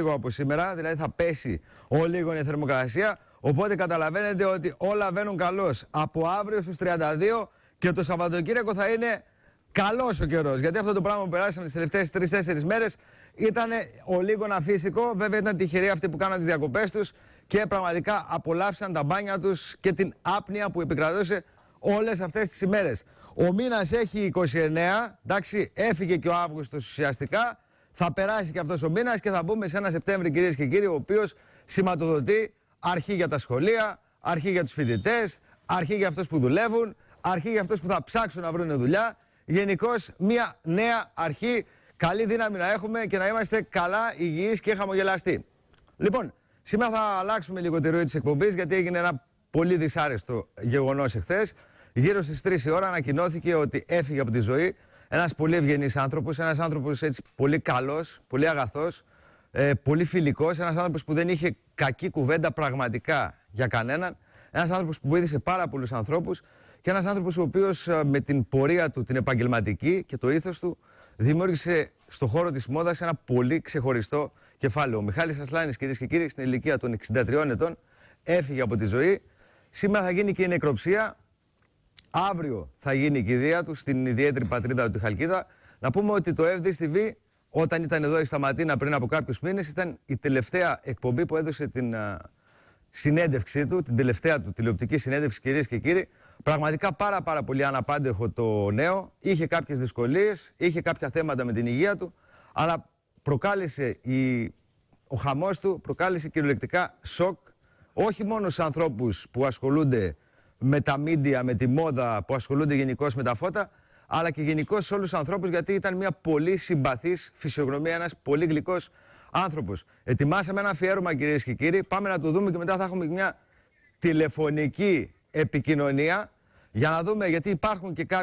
λίγο από σήμερα, δηλαδή θα πέσει ο λίγο η θερμοκρασία. Οπότε καταλαβαίνετε ότι όλα βαίνουν καλώς. Από αύριο στους 32 και το Σαββατοκύριακο θα είναι καλός ο καιρός. Γιατί αυτό το πράγμα που περάσαμε τις τελευταίες 3-4 μέρες ήταν ο λίγο να Βέβαια ήταν τυχεροί αυτοί που κάναν τις διακοπές τους και πραγματικά απολαύσαν τα μπάνια τους και την άπνοια που επικρατούσε όλες αυτές τις ημέρες. Ο μήνας έχει 29, εντάξει, έφυγε και ο Αύγουστος ουσιαστικά θα περάσει και αυτός ο μήνας και θα μπούμε σε ένα Σεπτέμβρη, κυρίες και κύριοι, ο οποίος σηματοδοτεί αρχή για τα σχολεία, αρχή για τους φοιτητές, αρχή για αυτούς που δουλεύουν, αρχή για αυτούς που θα ψάξουν να βρουν δουλειά. Γενικώς, μια νέα αρχή. Καλή δύναμη να έχουμε και να είμαστε καλά, υγιείς και χαμογελαστοί. Λοιπόν, σήμερα θα αλλάξουμε λίγο τη ροή της εκπομπής, γιατί έγινε ένα πολύ δυσάρεστο γεγονός εχθές. Γύρω στις 3 η ώρα ανακοινώθηκε ότι έφυγε από τη ζωή ένας πολύ ευγενής άνθρωπος, ένας άνθρωπος έτσι πολύ καλός, πολύ αγαθός, ε, πολύ φιλικός. Ένας άνθρωπος που δεν είχε κακή κουβέντα πραγματικά για κανέναν. Ένας άνθρωπος που βοήθησε πάρα πολλούς ανθρώπους και ένας άνθρωπος ο οποίος ε, με την πορεία του, την επαγγελματική και το ήθος του, δημιούργησε στον χώρο της μόδας ένα πολύ ξεχωριστό κεφάλαιο. Ο Μιχάλης Ασλάνης, κυρίες και κύριοι, στην ηλικία των 63 ετών, έφυγε από τη ζωή. Σήμερα θα γίνει και η νεκροψία Αύριο θα γίνει η κηδεία του στην ιδιαίτερη πατρίδα του Χαλκίδα. Να πούμε ότι το FDSTV, όταν ήταν εδώ η Σταματίνα πριν από κάποιους μήνες, ήταν η τελευταία εκπομπή που έδωσε την συνέντευξή του, την τελευταία του τηλεοπτική συνέντευξη, κυρίες και κύριοι. Πραγματικά πάρα, πάρα πολύ αναπάντεχο το νέο. Είχε κάποιες δυσκολίες, είχε κάποια θέματα με την υγεία του, αλλά προκάλεσε η... ο χαμός του, προκάλεσε κυριολεκτικά σοκ όχι μόνο στου ανθρώπους που ασχολούνται με τα μίντια, με τη μόδα που ασχολούνται γενικώς με τα φώτα, αλλά και γενικώς σε όλους τους ανθρώπους, γιατί ήταν μια πολύ συμπαθής φυσιογνωμία, ένας πολύ γλυκός άνθρωπος. Ετοιμάσαμε ένα αφιέρωμα, κυρίες και κύριοι. Πάμε να το δούμε και μετά θα έχουμε μια τηλεφωνική επικοινωνία για να δούμε, γιατί υπάρχουν και κάποιοι.